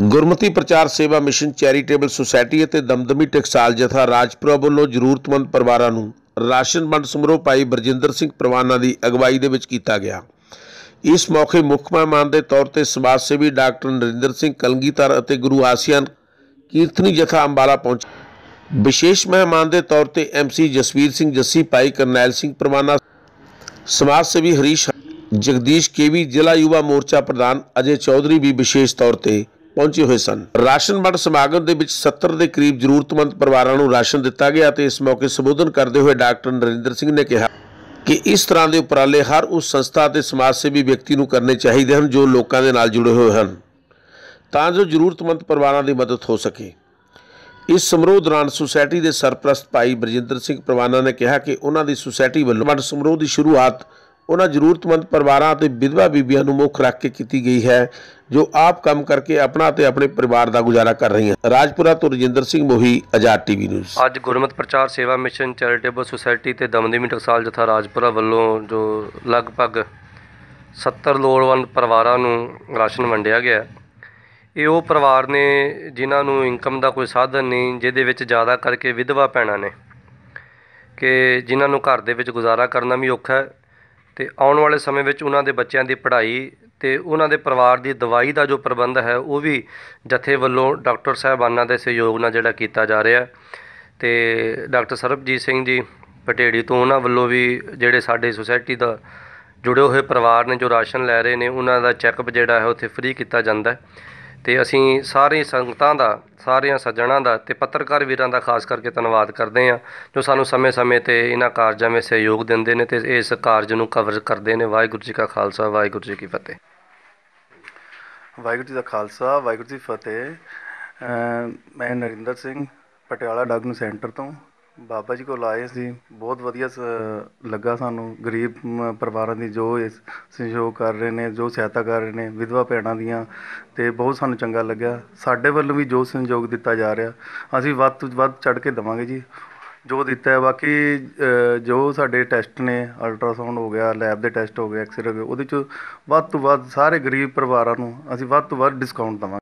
ਗੁਰਮਤੀ ਪ੍ਰਚਾਰ ਸੇਵਾ mission charitable society ਅਤੇ ਦਮਦਮੀ ਟਕਸਾਲ ਜਥਾ ਰਾਜਪੁਰਾ ਵੱਲੋਂ ਜ਼ਰੂਰਤਮੰਦ ਪਰਿਵਾਰਾਂ ਨੂੰ ਰਾਸ਼ਨ ਵੰਡ ਸਮਾਰੋਹ ਭਾਈ ਬਰਜਿੰਦਰ ਸਿੰਘ ਪ੍ਰਵਾਨਾ ਦੀ ਅਗਵਾਈ ਦੇ ਵਿੱਚ ਕੀਤਾ ਗਿਆ ਇਸ ਮੌਕੇ ਮੁੱਖ ਮਹਿਮਾਨ ਦੇ ਤੌਰ ਤੇ ਸਮਾਜ ਸੇਵੀ ਡਾਕਟਰ ਨਰਿੰਦਰ ਸਿੰਘ ਕਲਗੀਧਰ ਅਤੇ ਗੁਰੂ ਆਸੀਆਨ ਕੀਰਤਨੀ ਜਥਾ ਅੰਬਾਲਾ ਪਹੁੰਚੇ ਵਿਸ਼ੇਸ਼ ਮਹਿਮਾਨ ਦੇ ਤੌਰ ਤੇ ਐਮਸੀ ਜਸਵੀਰ ਸਿੰਘ ਜੱਸੀ ਭਾਈ ਕਰਨੈਲ ਸਿੰਘ ਪ੍ਰਵਾਨਾ ਸਮਾਜ ਸੇਵੀ ਹਰੀਸ਼ ਜਗਦੀਸ਼ ਕੇਵੀ ਜ਼ਿਲ੍ਹਾ ਯੁਵਾ ਮੋਰਚਾ ਪ੍ਰਧਾਨ ਅਜੇ ਚੌਧਰੀ ਵੀ ਵਿਸ਼ੇਸ਼ ਤੌਰ ਤੇ ਪਹੁੰਚੇ ਹੋਏ ਸਨ ਰਾਸ਼ਨ ਵੰਡ ਸਮਾਗਮ ਦੇ ਵਿੱਚ 70 ਦੇ ਕਰੀਬ ਜ਼ਰੂਰਤਮੰਦ ਪਰਿਵਾਰਾਂ ਨੂੰ ਰਾਸ਼ਨ ਦਿੱਤਾ ਗਿਆ ਤੇ ਇਸ ਮੌਕੇ ਸੰਬੋਧਨ ਕਰਦੇ ਹੋਏ ਡਾਕਟਰ ਨਰਿੰਦਰ ਸਿੰਘ ਨੇ ਕਿਹਾ ਕਿ ਇਸ ਤਰ੍ਹਾਂ ਦੇ ਉਪਰਾਲੇ ਹਰ ਉਸ ਸੰਸਥਾ ਤੇ ਸਮਾਜ ਸੇਵੀ ਵਿਅਕਤੀ ਨੂੰ ਕਰਨੇ ਚਾਹੀਦੇ ਹਨ ਜੋ ਲੋਕਾਂ ਦੇ ਨਾਲ ਜੁੜੇ ਹੋਏ ਹਨ ਤਾਂ ਜੋ ਜ਼ਰੂਰਤਮੰਦ ਪਰਿਵਾਰਾਂ ਦੀ ਮਦਦ ਹੋ ਸਕੇ ਇਸ ਸਮਰੋਹ ਦੌਰਾਨ ਸੁਸਾਇਟੀ ਦੇ ਸਰਪ੍ਰਸਤ ਭਾਈ ਬਰਜਿੰਦਰ ਸਿੰਘ ਪ੍ਰਵਾਨਾ ਨੇ ਕਿਹਾ ਕਿ ਉਹਨਾਂ ਦੀ ਸੁਸਾਇਟੀ ਵੱਲੋਂ ਵੱਡ ਸਮਰੋਹ ਦੀ ਸ਼ੁਰੂਆਤ ਉਹਨਾਂ ਜ਼ਰੂਰਤਮੰਦ ਪਰਿਵਾਰਾਂ ਅਤੇ ਵਿਧਵਾ ਬੀਬੀਆਂ ਨੂੰ ਮੁੱਖ ਰੱਖ ਕੇ ਕੀਤੀ ਗਈ ਹੈ ਜੋ ਆਪ ਕੰਮ ਕਰਕੇ ਆਪਣਾ ਤੇ ਆਪਣੇ ਪਰਿਵਾਰ ਦਾ ਗੁਜ਼ਾਰਾ ਕਰ ਰਹੀਆਂ ਰਾਜਪੁਰਾ ਤੋਂ ਰਜਿੰਦਰ ਸਿੰਘ ਮੋਹੀ ਅਜਾਦ ਟੀਵੀ ਨਿਊਜ਼ ਅੱਜ ਗੁਰਮਤ ਪ੍ਰਚਾਰ ਸੇਵਾ ਮਿਸ਼ਨ ਚੈਰੀਟੇਬਲ ਸੁਸਾਇਟੀ ਤੇ ਦਮਦਮੀ ਟਕਸਾਲ ਜਥਾ ਰਾਜਪੁਰਾ ਵੱਲੋਂ ਜੋ ਲਗਭਗ 70 ਲੋੜਵੰਦ ਪਰਿਵਾਰਾਂ ਨੂੰ ਰਾਸ਼ਨ ਵੰਡਿਆ ਗਿਆ ਇਹ ਉਹ ਪਰਿਵਾਰ ਨੇ ਜਿਨ੍ਹਾਂ ਨੂੰ ਇਨਕਮ ਦਾ ਕੋਈ ਸਾਧਨ ਨਹੀਂ ਜਿਹਦੇ ਵਿੱਚ ਜ਼ਿਆਦਾ ਕਰਕੇ ਵਿਧਵਾ ਪੈਣਾ ਨੇ ਕਿ ਜਿਨ੍ਹਾਂ ਨੂੰ ਘਰ ਦੇ ਵਿੱਚ ਗੁਜ਼ਾਰਾ ਕਰਨਾ ਵੀ ਔਖਾ ਹੈ ਤੇ ਆਉਣ ਵਾਲੇ ਸਮੇਂ ਵਿੱਚ ਉਹਨਾਂ ਦੇ ਬੱਚਿਆਂ ਦੀ ਪੜ੍ਹਾਈ ਤੇ ਉਹਨਾਂ ਦੇ ਪਰਿਵਾਰ ਦੀ ਦਵਾਈ ਦਾ ਜੋ ਪ੍ਰਬੰਧ ਹੈ ਉਹ ਵੀ ਜਥੇ ਵੱਲੋਂ ਡਾਕਟਰ ਸਾਹਿਬਾਨਾਂ ਦੇ ਸਹਿਯੋਗ ਨਾਲ ਜਿਹੜਾ ਕੀਤਾ ਜਾ ਰਿਹਾ ਤੇ ਡਾਕਟਰ ਸਰਬਜੀਤ ਸਿੰਘ ਜੀ ਪਟੇੜੀ ਤੋਂ ਉਹਨਾਂ ਵੱਲੋਂ ਵੀ ਜਿਹੜੇ ਸਾਡੇ ਸੁਸਾਇਟੀ ਦਾ ਜੁੜੇ ਹੋਏ ਪਰਿਵਾਰ ਨੇ ਜੋ ਰਾਸ਼ਨ ਲੈ ਰਹੇ ਨੇ ਉਹਨਾਂ ਦਾ ਚੈੱਕਅਪ ਜਿਹੜਾ ਹੈ ਉੱਥੇ ਫ੍ਰੀ ਕੀਤਾ ਜਾਂਦਾ ਹੈ ਤੇ ਅਸੀਂ ਸਾਰੇ ਸੰਗਤਾਂ ਦਾ ਸਾਰਿਆਂ ਸੱਜਣਾਂ ਦਾ ਤੇ ਪੱਤਰਕਾਰ ਵੀਰਾਂ ਦਾ ਖਾਸ ਕਰਕੇ ਧੰਨਵਾਦ ਕਰਦੇ ਹਾਂ ਜੋ ਸਾਨੂੰ ਸਮੇਂ-ਸਮੇਂ ਤੇ ਇਹਨਾਂ ਕਾਰਜਾਂ ਵਿੱਚ ਸਹਿਯੋਗ ਦਿੰਦੇ ਨੇ ਤੇ ਇਸ ਕਾਰਜ ਨੂੰ ਕਵਰ ਕਰਦੇ ਨੇ ਵਾਹਿਗੁਰੂ ਜੀ ਕਾ ਖਾਲਸਾ ਵਾਹਿਗੁਰੂ ਜੀ ਕੀ ਫਤਿਹ ਵਾਹਿਗੁਰੂ ਜੀ ਦਾ ਖਾਲਸਾ ਵਾਹਿਗੁਰੂ ਜੀ ਫਤਿਹ ਮੈਂ ਨਰਿੰਦਰ ਸਿੰਘ ਪਟਿਆਲਾ ਡਾਗਨ ਸੈਂਟਰ ਤੋਂ ਬਾਬਾ ਜੀ ਕੋਲ ਆਏ ਸੀ ਬਹੁਤ ਵਧੀਆ ਲੱਗਾ ਸਾਨੂੰ ਗਰੀਬ ਪਰਿਵਾਰਾਂ ਦੀ ਜੋ ਇਸ ਸਹਿਯੋਗ ਕਰ ਰਹੇ ਨੇ ਜੋ ਸਹਾਇਤਾ ਕਰ ਰਹੇ ਨੇ ਵਿਧਵਾ ਭੈਣਾਂ ਦੀਆਂ ਤੇ ਬਹੁਤ ਸਾਨੂੰ ਚੰਗਾ ਲੱਗਿਆ ਸਾਡੇ ਵੱਲੋਂ ਵੀ ਜੋ ਸਹਿਯੋਗ ਦਿੱਤਾ ਜਾ ਰਿਹਾ ਅਸੀਂ ਵੱਧ ਤੋਂ ਵੱਧ ਚੜ ਕੇ ਦਵਾਂਗੇ ਜੀ ਜੋ ਦਿੱਤਾ ਹੈ ਬਾਕੀ ਜੋ ਸਾਡੇ ਟੈਸਟ ਨੇ ਅਲਟਰਾਸਾਊਂਡ ਹੋ ਗਿਆ ਲੈਬ ਦੇ ਟੈਸਟ ਹੋ ਗਏ ਐਕਸਰੇ ਹੋ ਗਏ ਉਹਦੇ ਚ ਵੱਧ ਤੋਂ ਵੱਧ ਸਾਰੇ ਗਰੀਬ ਪਰਿਵਾਰਾਂ ਨੂੰ ਅਸੀਂ ਵੱਧ ਤੋਂ ਵੱਧ ਡਿਸਕਾਊਂਟ ਦਵਾਂਗੇ